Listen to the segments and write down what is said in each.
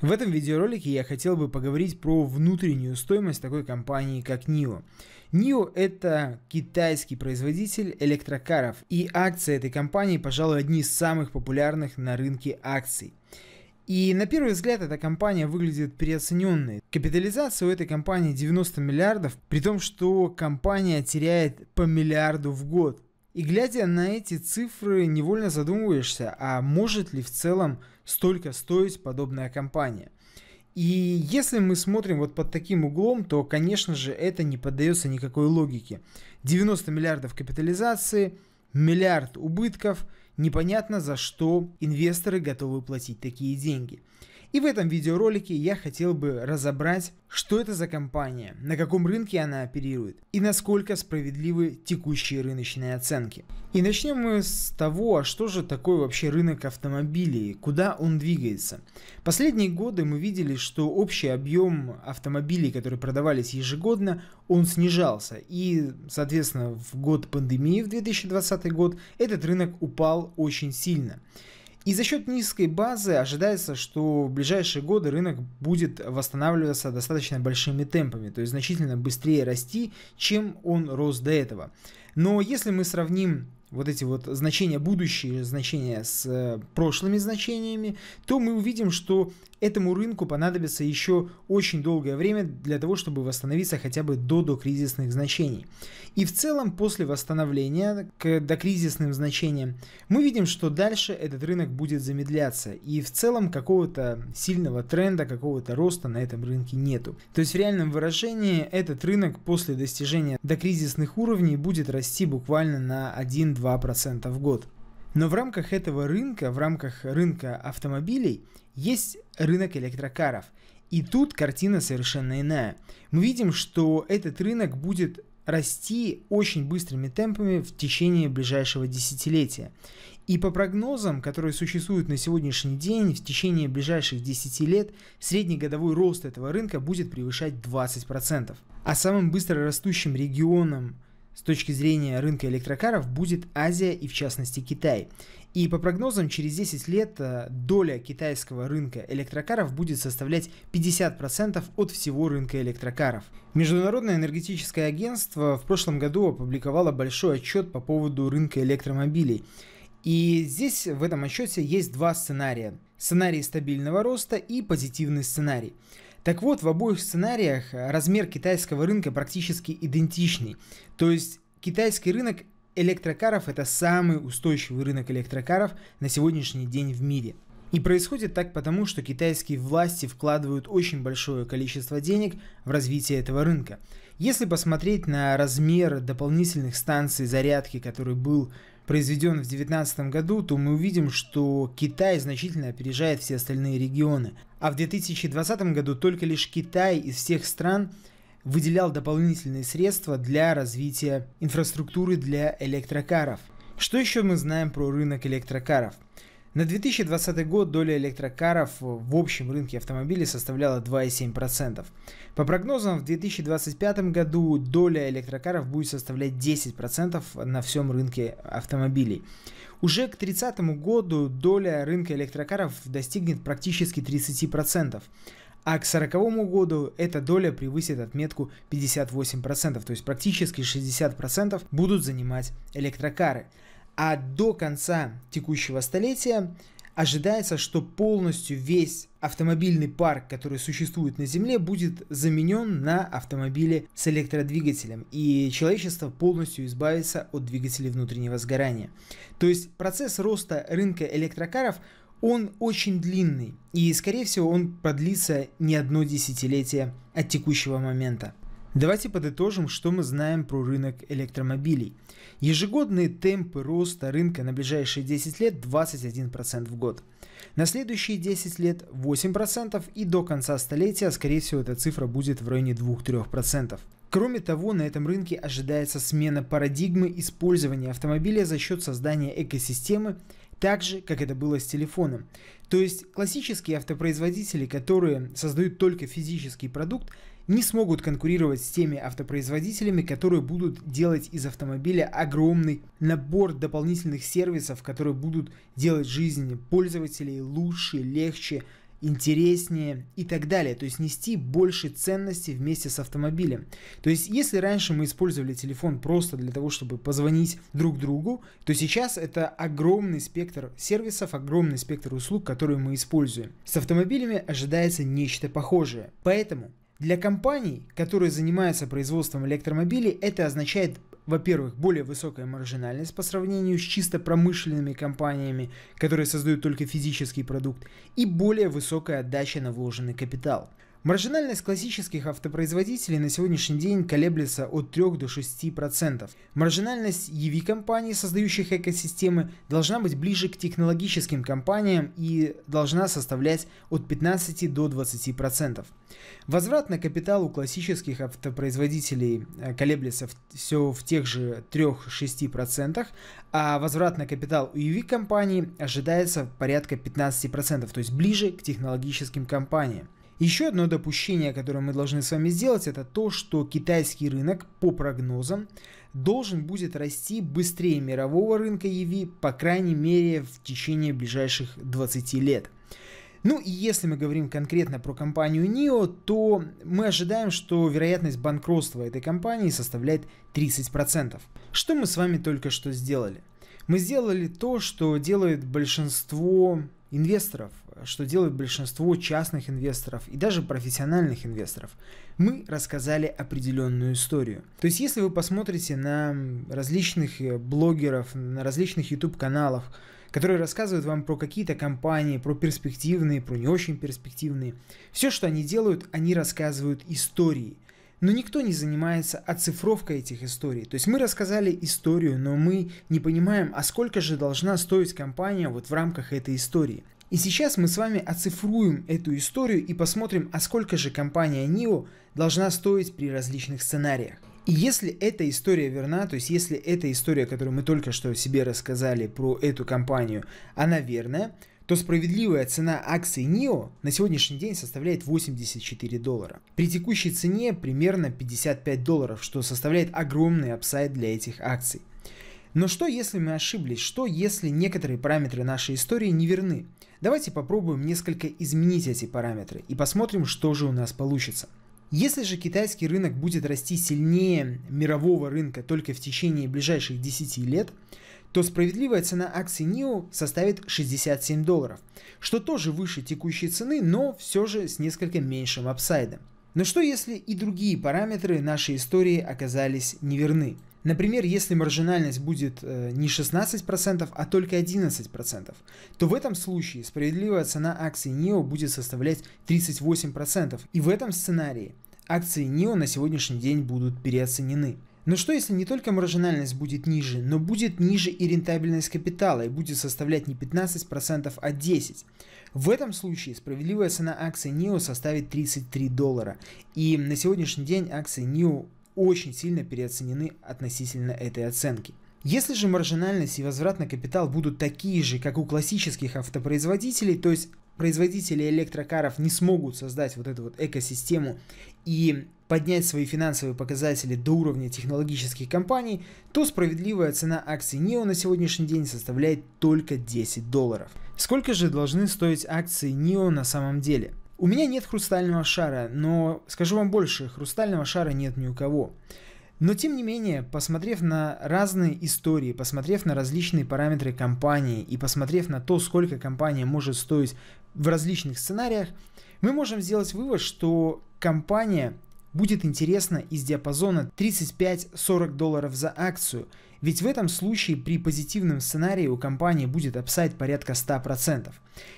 В этом видеоролике я хотел бы поговорить про внутреннюю стоимость такой компании, как NIO. NIO – это китайский производитель электрокаров, и акции этой компании, пожалуй, одни из самых популярных на рынке акций. И на первый взгляд эта компания выглядит переоцененной. Капитализация у этой компании 90 миллиардов, при том, что компания теряет по миллиарду в год. И глядя на эти цифры, невольно задумываешься, а может ли в целом столько стоить подобная компания? И если мы смотрим вот под таким углом, то, конечно же, это не поддается никакой логике. 90 миллиардов капитализации, миллиард убытков, непонятно за что инвесторы готовы платить такие деньги. И в этом видеоролике я хотел бы разобрать, что это за компания, на каком рынке она оперирует и насколько справедливы текущие рыночные оценки. И начнем мы с того, а что же такое вообще рынок автомобилей, куда он двигается. Последние годы мы видели, что общий объем автомобилей, которые продавались ежегодно, он снижался. И, соответственно, в год пандемии, в 2020 год, этот рынок упал очень сильно. И за счет низкой базы ожидается, что в ближайшие годы рынок будет восстанавливаться достаточно большими темпами, то есть значительно быстрее расти, чем он рос до этого. Но если мы сравним вот эти вот значения будущие, значения с э, прошлыми значениями, то мы увидим, что этому рынку понадобится еще очень долгое время для того, чтобы восстановиться хотя бы до докризисных значений. И в целом после восстановления к докризисным значениям мы видим, что дальше этот рынок будет замедляться. И в целом какого-то сильного тренда, какого-то роста на этом рынке нету. То есть в реальном выражении этот рынок после достижения докризисных уровней будет расти расти буквально на 1-2% в год. Но в рамках этого рынка, в рамках рынка автомобилей, есть рынок электрокаров. И тут картина совершенно иная. Мы видим, что этот рынок будет расти очень быстрыми темпами в течение ближайшего десятилетия. И по прогнозам, которые существуют на сегодняшний день, в течение ближайших 10 лет средний годовой рост этого рынка будет превышать 20%. А самым быстро растущим регионом с точки зрения рынка электрокаров будет Азия и в частности Китай. И по прогнозам, через 10 лет э, доля китайского рынка электрокаров будет составлять 50% от всего рынка электрокаров. Международное энергетическое агентство в прошлом году опубликовало большой отчет по поводу рынка электромобилей. И здесь в этом отчете есть два сценария. Сценарий стабильного роста и позитивный сценарий. Так вот, в обоих сценариях э, размер китайского рынка практически идентичный. То есть китайский рынок электрокаров это самый устойчивый рынок электрокаров на сегодняшний день в мире. И происходит так потому, что китайские власти вкладывают очень большое количество денег в развитие этого рынка. Если посмотреть на размер дополнительных станций зарядки, который был произведен в 2019 году, то мы увидим, что Китай значительно опережает все остальные регионы. А в 2020 году только лишь Китай из всех стран выделял дополнительные средства для развития инфраструктуры для электрокаров. Что еще мы знаем про рынок электрокаров? На 2020 год доля электрокаров в общем рынке автомобилей составляла 2,7%. По прогнозам, в 2025 году доля электрокаров будет составлять 10% на всем рынке автомобилей. Уже к 2030 году доля рынка электрокаров достигнет практически 30% а к 40 году эта доля превысит отметку 58%, то есть практически 60% будут занимать электрокары а до конца текущего столетия ожидается, что полностью весь автомобильный парк, который существует на Земле, будет заменен на автомобили с электродвигателем, и человечество полностью избавится от двигателей внутреннего сгорания. То есть процесс роста рынка электрокаров он очень длинный, и, скорее всего, он продлится не одно десятилетие от текущего момента. Давайте подытожим, что мы знаем про рынок электромобилей. Ежегодные темпы роста рынка на ближайшие 10 лет 21% в год. На следующие 10 лет 8% и до конца столетия, скорее всего, эта цифра будет в районе 2-3%. Кроме того, на этом рынке ожидается смена парадигмы использования автомобиля за счет создания экосистемы, так же, как это было с телефоном. То есть классические автопроизводители, которые создают только физический продукт, не смогут конкурировать с теми автопроизводителями, которые будут делать из автомобиля огромный набор дополнительных сервисов, которые будут делать жизнь пользователей лучше, легче, интереснее и так далее. То есть нести больше ценности вместе с автомобилем. То есть если раньше мы использовали телефон просто для того, чтобы позвонить друг другу, то сейчас это огромный спектр сервисов, огромный спектр услуг, которые мы используем. С автомобилями ожидается нечто похожее. Поэтому для компаний, которые занимаются производством электромобилей, это означает, во-первых, более высокая маржинальность по сравнению с чисто промышленными компаниями, которые создают только физический продукт, и более высокая отдача на вложенный капитал – Маржинальность классических автопроизводителей на сегодняшний день колеблется от 3 до 6%. Маржинальность EV-компаний, создающих экосистемы, должна быть ближе к технологическим компаниям и должна составлять от 15 до 20%. Возврат на капитал у классических автопроизводителей э, колеблется все в тех же 3-6%, а возврат на капитал у EV-компаний ожидается порядка 15%, то есть ближе к технологическим компаниям. Еще одно допущение, которое мы должны с вами сделать, это то, что китайский рынок, по прогнозам, должен будет расти быстрее мирового рынка EV, по крайней мере, в течение ближайших 20 лет. Ну и если мы говорим конкретно про компанию NIO, то мы ожидаем, что вероятность банкротства этой компании составляет 30%. Что мы с вами только что сделали? Мы сделали то, что делает большинство инвесторов, что делает большинство частных инвесторов и даже профессиональных инвесторов, мы рассказали определенную историю. То есть, если вы посмотрите на различных э, блогеров, на различных YouTube-каналов, которые рассказывают вам про какие-то компании, про перспективные, про не очень перспективные, все, что они делают, они рассказывают истории – но никто не занимается оцифровкой этих историй. То есть мы рассказали историю, но мы не понимаем, а сколько же должна стоить компания вот в рамках этой истории. И сейчас мы с вами оцифруем эту историю и посмотрим, а сколько же компания NIO должна стоить при различных сценариях. И если эта история верна, то есть если эта история, которую мы только что себе рассказали про эту компанию, она верная, то справедливая цена акций NIO на сегодняшний день составляет 84 доллара. При текущей цене примерно 55 долларов, что составляет огромный апсайд для этих акций. Но что если мы ошиблись? Что если некоторые параметры нашей истории не верны? Давайте попробуем несколько изменить эти параметры и посмотрим, что же у нас получится. Если же китайский рынок будет расти сильнее мирового рынка только в течение ближайших 10 лет, то справедливая цена акций NIO составит 67 долларов, что тоже выше текущей цены, но все же с несколько меньшим апсайдом. Но что если и другие параметры нашей истории оказались неверны? Например, если маржинальность будет э, не 16%, а только 11%, то в этом случае справедливая цена акций NIO будет составлять 38%. И в этом сценарии акции NIO на сегодняшний день будут переоценены. Но что если не только маржинальность будет ниже, но будет ниже и рентабельность капитала и будет составлять не 15%, а 10%? В этом случае справедливая цена акции NIO составит 33 доллара. И на сегодняшний день акции NIO очень сильно переоценены относительно этой оценки. Если же маржинальность и возврат на капитал будут такие же, как у классических автопроизводителей, то есть производители электрокаров не смогут создать вот эту вот экосистему и поднять свои финансовые показатели до уровня технологических компаний, то справедливая цена акций NEO на сегодняшний день составляет только 10 долларов. Сколько же должны стоить акции NEO на самом деле? У меня нет хрустального шара, но скажу вам больше, хрустального шара нет ни у кого. Но тем не менее, посмотрев на разные истории, посмотрев на различные параметры компании и посмотрев на то, сколько компания может стоить в различных сценариях, мы можем сделать вывод, что компания будет интересно из диапазона 35-40 долларов за акцию, ведь в этом случае при позитивном сценарии у компании будет апсайд порядка 100%.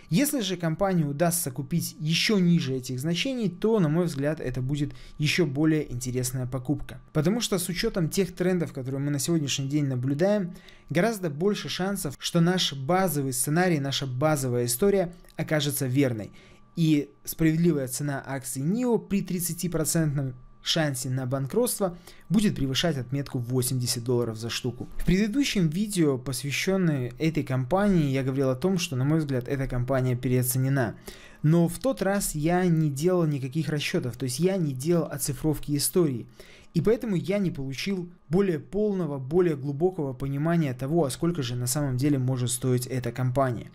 Если же компании удастся купить еще ниже этих значений, то, на мой взгляд, это будет еще более интересная покупка. Потому что с учетом тех трендов, которые мы на сегодняшний день наблюдаем, гораздо больше шансов, что наш базовый сценарий, наша базовая история окажется верной и справедливая цена акций NIO при 30% шансе на банкротство будет превышать отметку 80 долларов за штуку. В предыдущем видео, посвященное этой компании, я говорил о том, что, на мой взгляд, эта компания переоценена. Но в тот раз я не делал никаких расчетов, то есть я не делал оцифровки истории. И поэтому я не получил более полного, более глубокого понимания того, а сколько же на самом деле может стоить эта компания.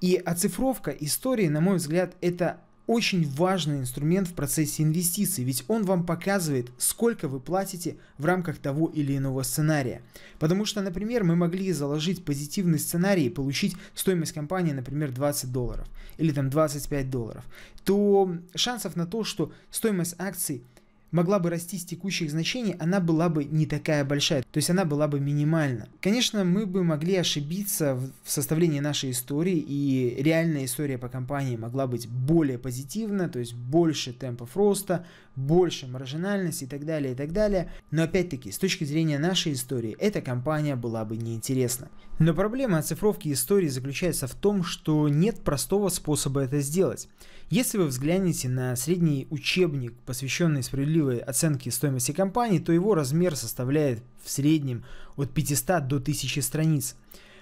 И оцифровка истории, на мой взгляд, это очень важный инструмент в процессе инвестиций, ведь он вам показывает, сколько вы платите в рамках того или иного сценария. Потому что, например, мы могли заложить позитивный сценарий и получить стоимость компании, например, 20 долларов или там 25 долларов, то шансов на то, что стоимость акций – могла бы расти с текущих значений, она была бы не такая большая, то есть она была бы минимальна. Конечно, мы бы могли ошибиться в составлении нашей истории, и реальная история по компании могла быть более позитивна, то есть больше темпов роста, больше маржинальность и так далее, и так далее. Но опять-таки, с точки зрения нашей истории, эта компания была бы неинтересна. Но проблема оцифровки истории заключается в том, что нет простого способа это сделать. Если вы взглянете на средний учебник, посвященный справедливой оценке стоимости компании, то его размер составляет в среднем от 500 до 1000 страниц.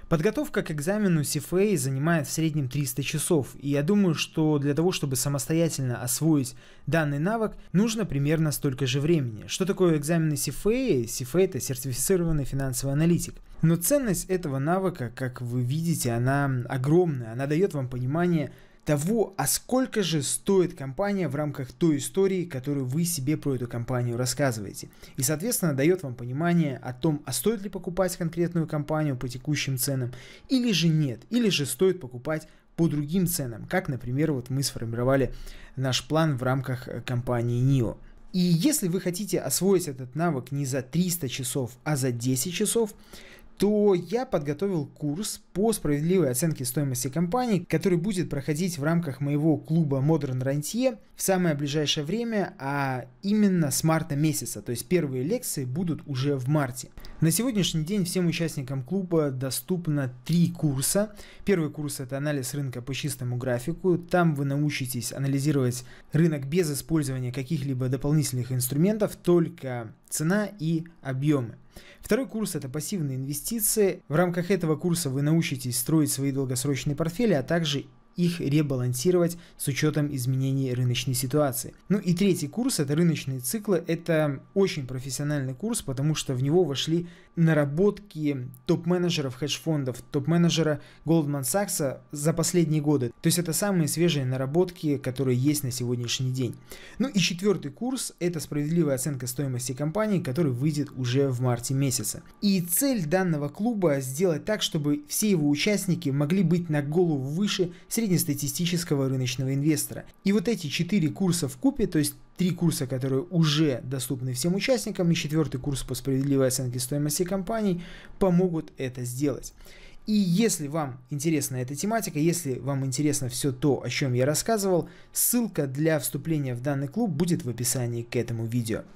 Подготовка к экзамену CFA занимает в среднем 300 часов, и я думаю, что для того, чтобы самостоятельно освоить данный навык, нужно примерно столько же времени. Что такое экзамены CFA? CFA – это сертифицированный финансовый аналитик. Но ценность этого навыка, как вы видите, она огромная. Она дает вам понимание того, а сколько же стоит компания в рамках той истории, которую вы себе про эту компанию рассказываете. И, соответственно, дает вам понимание о том, а стоит ли покупать конкретную компанию по текущим ценам, или же нет, или же стоит покупать по другим ценам, как, например, вот мы сформировали наш план в рамках э, компании NIO. И если вы хотите освоить этот навык не за 300 часов, а за 10 часов, то я подготовил курс по справедливой оценке стоимости компаний, который будет проходить в рамках моего клуба Modern Rentier в самое ближайшее время, а именно с марта месяца, то есть первые лекции будут уже в марте. На сегодняшний день всем участникам клуба доступно три курса. Первый курс это анализ рынка по чистому графику. Там вы научитесь анализировать рынок без использования каких-либо дополнительных инструментов, только цена и объемы. Второй курс – это пассивные инвестиции. В рамках этого курса вы научитесь строить свои долгосрочные портфели, а также их ребалансировать с учетом изменений рыночной ситуации. Ну и третий курс, это рыночные циклы, это очень профессиональный курс, потому что в него вошли наработки топ-менеджеров хедж-фондов, топ-менеджера Goldman Sachs за последние годы. То есть это самые свежие наработки, которые есть на сегодняшний день. Ну и четвертый курс, это справедливая оценка стоимости компании, который выйдет уже в марте месяца. И цель данного клуба сделать так, чтобы все его участники могли быть на голову выше среднего среднестатистического рыночного инвестора. И вот эти четыре курса в купе, то есть три курса, которые уже доступны всем участникам, и четвертый курс по справедливой оценке стоимости компаний, помогут это сделать. И если вам интересна эта тематика, если вам интересно все то, о чем я рассказывал, ссылка для вступления в данный клуб будет в описании к этому видео.